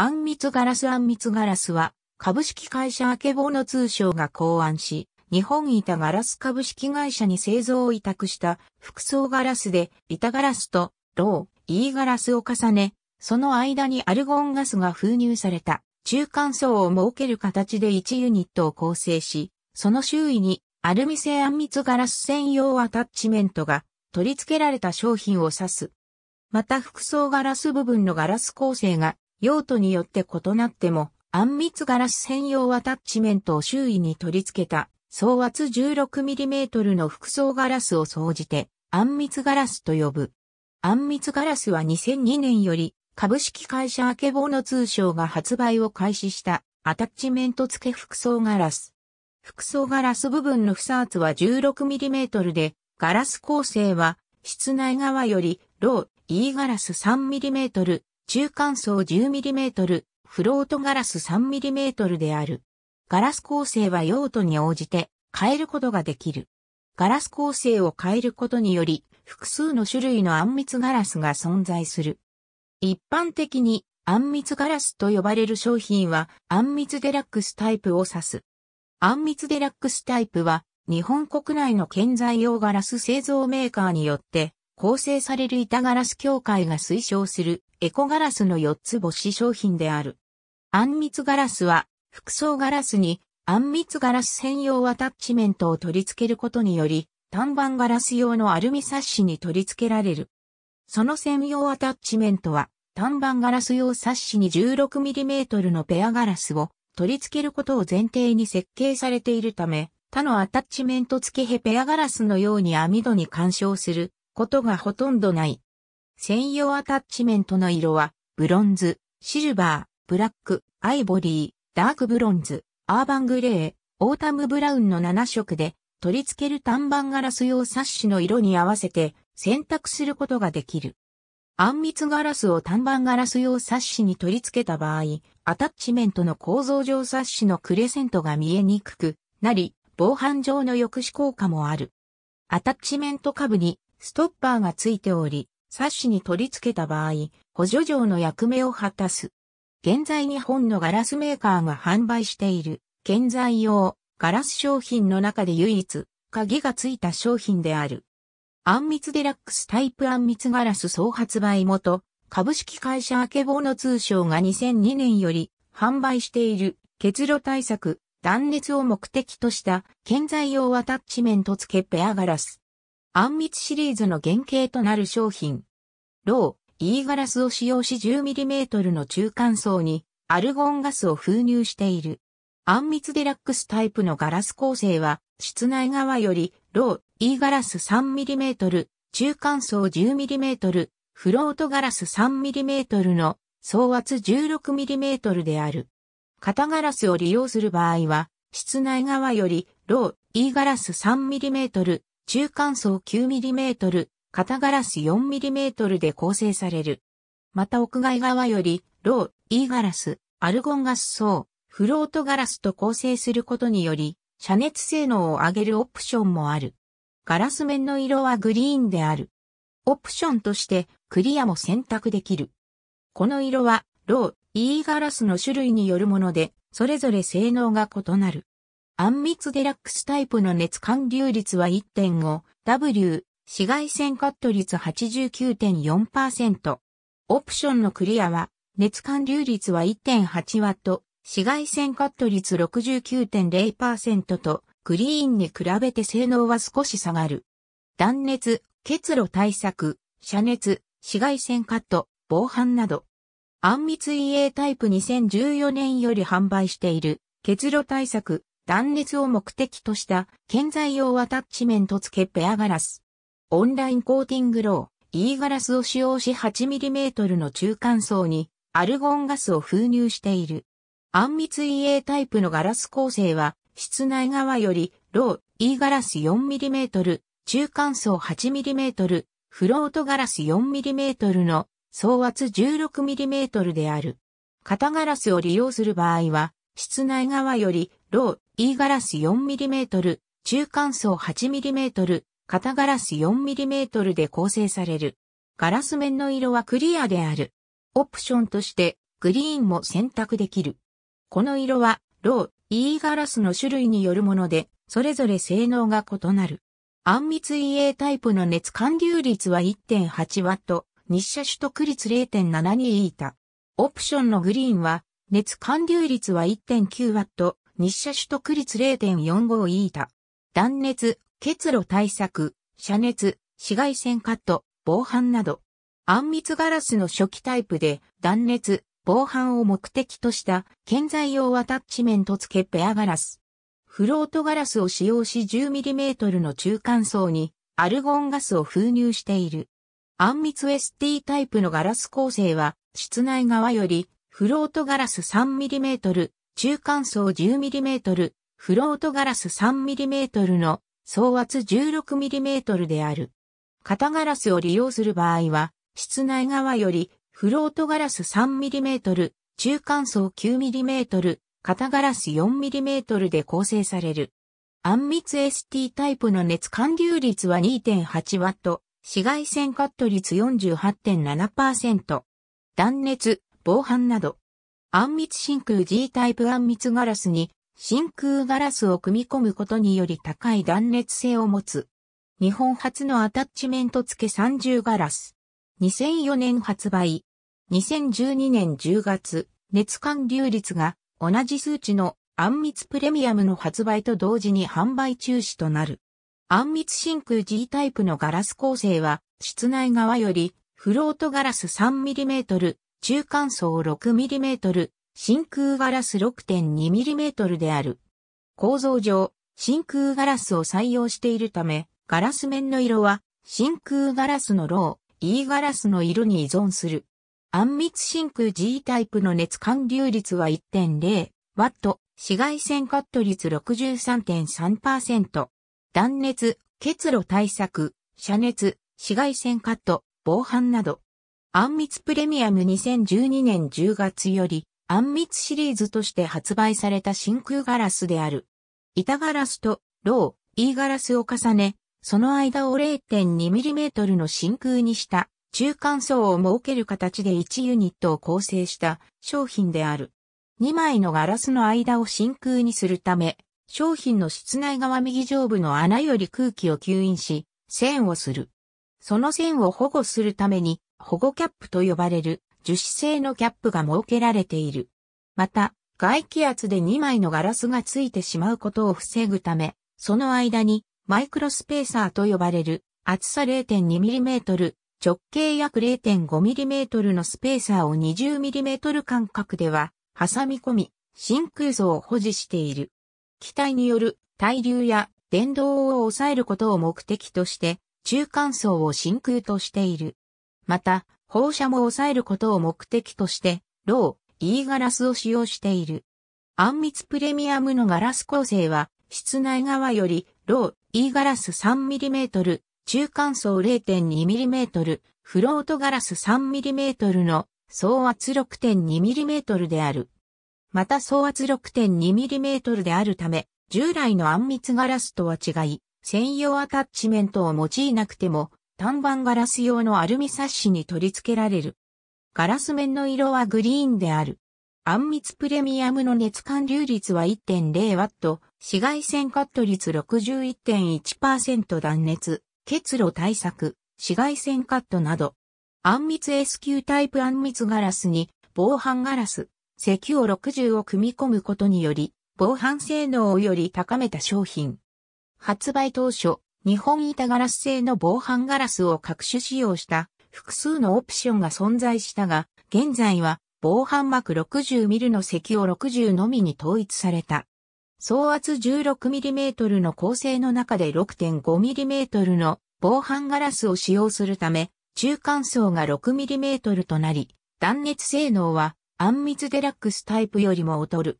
あんみつガラスあんみつガラスは、株式会社明けボの通称が考案し、日本板ガラス株式会社に製造を委託した複層ガラスで、板ガラスと、ロー、E ガラスを重ね、その間にアルゴンガスが封入された中間層を設ける形で1ユニットを構成し、その周囲にアルミ製あんみつガラス専用アタッチメントが取り付けられた商品を指す。また複層ガラス部分のガラス構成が用途によって異なっても、暗密ガラス専用アタッチメントを周囲に取り付けた、総圧 16mm の複層ガラスを総じて、暗密ガラスと呼ぶ。暗密ガラスは2002年より、株式会社アケボの通称が発売を開始した、アタッチメント付け複層ガラス。複層ガラス部分の不差圧は 16mm で、ガラス構成は、室内側より、ロー、E ガラス 3mm、中間層 10mm、フロートガラス 3mm である。ガラス構成は用途に応じて変えることができる。ガラス構成を変えることにより、複数の種類のあんみつガラスが存在する。一般的に、あんみつガラスと呼ばれる商品は、あんみつデラックスタイプを指す。あんみつデラックスタイプは、日本国内の建材用ガラス製造メーカーによって、構成される板ガラス協会が推奨するエコガラスの4つ星商品である。あんみつガラスは、服装ガラスにあんみつガラス専用アタッチメントを取り付けることにより、単板ガラス用のアルミサッシに取り付けられる。その専用アタッチメントは、単板ガラス用サッシに 16mm のペアガラスを取り付けることを前提に設計されているため、他のアタッチメント付けヘペアガラスのように網戸に干渉することがほとんどない。専用アタッチメントの色は、ブロンズ、シルバー、ブラック、アイボリー、ダークブロンズ、アーバングレー、オータムブラウンの7色で、取り付ける単板ガラス用サッシの色に合わせて選択することができる。あんみつガラスを単板ガラス用サッシに取り付けた場合、アタッチメントの構造上サッシのクレセントが見えにくくなり、防犯上の抑止効果もある。アタッチメント下部にストッパーがついており、冊子に取り付けた場合、補助錠の役目を果たす。現在日本のガラスメーカーが販売している、建材用、ガラス商品の中で唯一、鍵がついた商品である。あんみつデラックスタイプあんみつガラス総発売元、株式会社アケボの通称が2002年より販売している結露対策、断熱を目的とした建材用アタッチメント付けペアガラス。あんみつシリーズの原型となる商品。ロー、E ガラスを使用し 10mm の中間層にアルゴンガスを封入している。あんみつデラックスタイプのガラス構成は、室内側より、ロー、E ガラス 3mm、中間層 10mm、フロートガラス 3mm の総圧 16mm である。型ガラスを利用する場合は、室内側より、ロー、E ガラス 3mm、中間層 9mm、肩ガラス 4mm で構成される。また屋外側より、ロー、E ガラス、アルゴンガス層、フロートガラスと構成することにより、遮熱性能を上げるオプションもある。ガラス面の色はグリーンである。オプションとしてクリアも選択できる。この色は、ロー、E ガラスの種類によるもので、それぞれ性能が異なる。あんみつデラックスタイプの熱管流率は 1.5W、紫外線カット率89.4%。オプションのクリアは、熱管流率は 1.8W、紫外線カット率69.0%と、グリーンに比べて性能は少し下がる。断熱、結露対策、遮熱、紫外線カット、防犯など。あんみつ EA タイプ2014年より販売している、結露対策、断熱を目的とした建材用アタッチメント付けペアガラス。オンラインコーティングロー、E ガラスを使用し 8mm の中間層にアルゴンガスを封入している。暗密 EA タイプのガラス構成は室内側よりロー、E ガラス 4mm、中間層 8mm、フロートガラス 4mm の総圧 16mm である。型ガラスを利用する場合は、室内側より、ロー、E ガラス 4mm、中間層 8mm、肩ガラス 4mm で構成される。ガラス面の色はクリアである。オプションとして、グリーンも選択できる。この色は、ロー、E ガラスの種類によるもので、それぞれ性能が異なる。暗密 EA タイプの熱管流率は 1.8W、日射取得率0.72イータ。オプションのグリーンは熱貫流率は1 9ト、日射取得率0.45イータ。断熱、結露対策、遮熱、紫外線カット、防犯など。暗密ガラスの初期タイプで断熱、防犯を目的とした建材用アタッチメント付けペアガラス。フロートガラスを使用し 10mm の中間層にアルゴンガスを封入している。暗密 ST タイプのガラス構成は室内側よりフロートガラス 3mm、中間層 10mm、フロートガラス 3mm の総圧 16mm である。型ガラスを利用する場合は、室内側よりフロートガラス 3mm、中間層 9mm、型ガラス 4mm で構成される。暗密 ST タイプの熱管流率は 2.8W、紫外線カット率48.7%、断熱、防犯など。暗密真空 G タイプ暗密ガラスに真空ガラスを組み込むことにより高い断熱性を持つ。日本初のアタッチメント付け30ガラス。2004年発売。2012年10月、熱管流率が同じ数値の暗密プレミアムの発売と同時に販売中止となる。暗密真空 G タイプのガラス構成は、室内側よりフロートガラス 3mm、中間層 6mm、真空ガラス 6.2mm である。構造上、真空ガラスを採用しているため、ガラス面の色は、真空ガラスのロー、E ガラスの色に依存する。暗密真空 G タイプの熱管流率は 1.0W、紫外線カット率63.3%、断熱、結露対策、遮熱、紫外線カット、防犯など、あんみつプレミアム2012年10月より、あんみつシリーズとして発売された真空ガラスである。板ガラスと、ロー、E ガラスを重ね、その間を 0.2mm の真空にした中間層を設ける形で1ユニットを構成した商品である。2枚のガラスの間を真空にするため、商品の室内側右上部の穴より空気を吸引し、線をする。その線を保護するために、保護キャップと呼ばれる樹脂製のキャップが設けられている。また、外気圧で2枚のガラスがついてしまうことを防ぐため、その間にマイクロスペーサーと呼ばれる厚さ 0.2mm、直径約 0.5mm のスペーサーを 20mm 間隔では挟み込み、真空像を保持している。機体による対流や電動を抑えることを目的として、中間層を真空としている。また、放射も抑えることを目的として、ロー、E ガラスを使用している。あんみつプレミアムのガラス構成は、室内側より、ロー、E ガラス 3mm、中間層 0.2mm、フロートガラス 3mm の総圧 6.2mm である。また総圧 6.2mm であるため、従来のあんみつガラスとは違い、専用アタッチメントを用いなくても、単板ガラス用のアルミサッシに取り付けられる。ガラス面の色はグリーンである。暗密プレミアムの熱管流率は1 0ト、紫外線カット率61.1%断熱、結露対策、紫外線カットなど。暗密 S 級タイプ暗密ガラスに防犯ガラス、石を60を組み込むことにより、防犯性能をより高めた商品。発売当初、日本板ガラス製の防犯ガラスを各種使用した複数のオプションが存在したが、現在は防犯膜6 0ミリの石を60のみに統一された。総圧1 6トルの構成の中で6 5トルの防犯ガラスを使用するため、中間層が6トルとなり、断熱性能はあんみつデラックスタイプよりも劣る。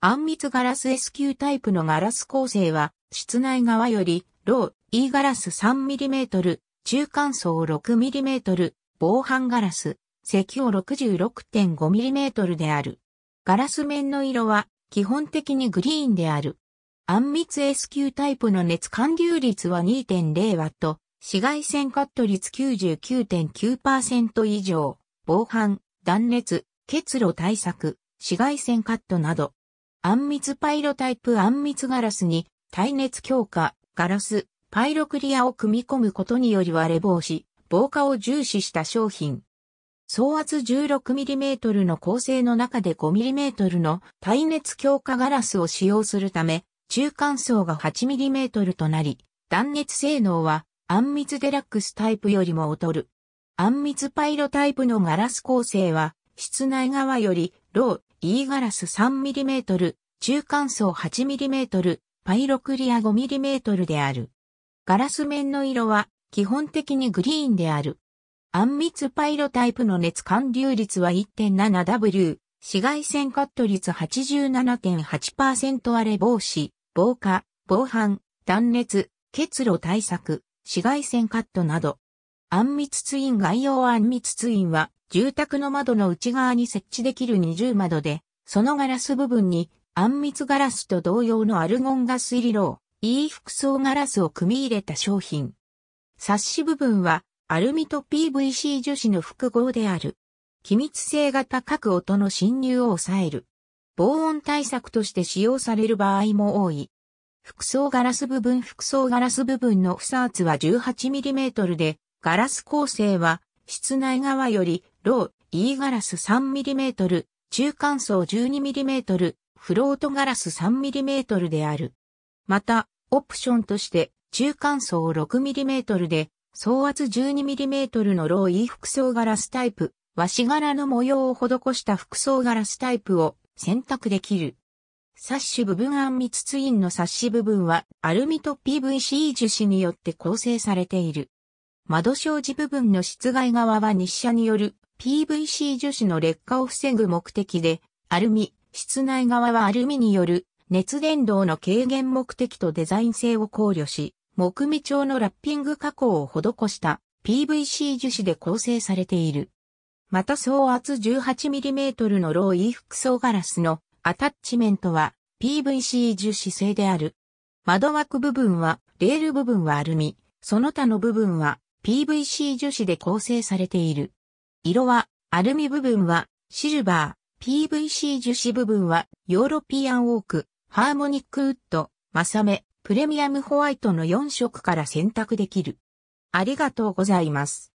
あんみつガラス S 級タイプのガラス構成は室内側よりロー、E ガラス 3mm、中間層 6mm、防犯ガラス、石油 66.5mm である。ガラス面の色は基本的にグリーンである。暗密 S 級タイプの熱管流率は 2.0W、紫外線カット率99.9%以上、防犯、断熱、結露対策、紫外線カットなど。暗密パイロタイプ暗密ガラスに耐熱強化、ガラス、パイロクリアを組み込むことにより割れ防止、防火を重視した商品。総圧 16mm の構成の中で 5mm の耐熱強化ガラスを使用するため、中間層が 8mm となり、断熱性能は、あんみつデラックスタイプよりも劣る。あんみつパイロタイプのガラス構成は、室内側より、ロー、E ガラス 3mm、中間層 8mm、パイロクリア 5mm である。ガラス面の色は基本的にグリーンである。暗密パイロタイプの熱管流率は 1.7W、紫外線カット率87.8%あれ防止、防火、防犯、断熱、結露対策、紫外線カットなど。暗密ツイン外用暗密ツインは住宅の窓の内側に設置できる二重窓で、そのガラス部分にあんみつガラスと同様のアルゴンガス入りロー、E 複層ガラスを組み入れた商品。冊子部分はアルミと PVC 樹脂の複合である。気密性が高く音の侵入を抑える。防音対策として使用される場合も多い。複層ガラス部分複層ガラス部分の不サーツは 18mm で、ガラス構成は室内側よりロー、E ガラス 3mm、中間層 12mm、フロートガラス 3mm である。また、オプションとして中間層 6mm で総圧 12mm のローイー複層ガラスタイプ、和紙柄の模様を施した複層ガラスタイプを選択できる。サッシュ部分あ密ツインのサッシュ部分はアルミと PVC 樹脂によって構成されている。窓障子部分の室外側は日射による PVC 樹脂の劣化を防ぐ目的でアルミ、室内側はアルミによる熱伝導の軽減目的とデザイン性を考慮し、木目調のラッピング加工を施した PVC 樹脂で構成されている。また総圧 18mm のローイー装ガラスのアタッチメントは PVC 樹脂製である。窓枠部分は、レール部分はアルミ、その他の部分は PVC 樹脂で構成されている。色は、アルミ部分はシルバー。PVC 樹脂部分はヨーロピアンオーク、ハーモニックウッド、マサメ、プレミアムホワイトの4色から選択できる。ありがとうございます。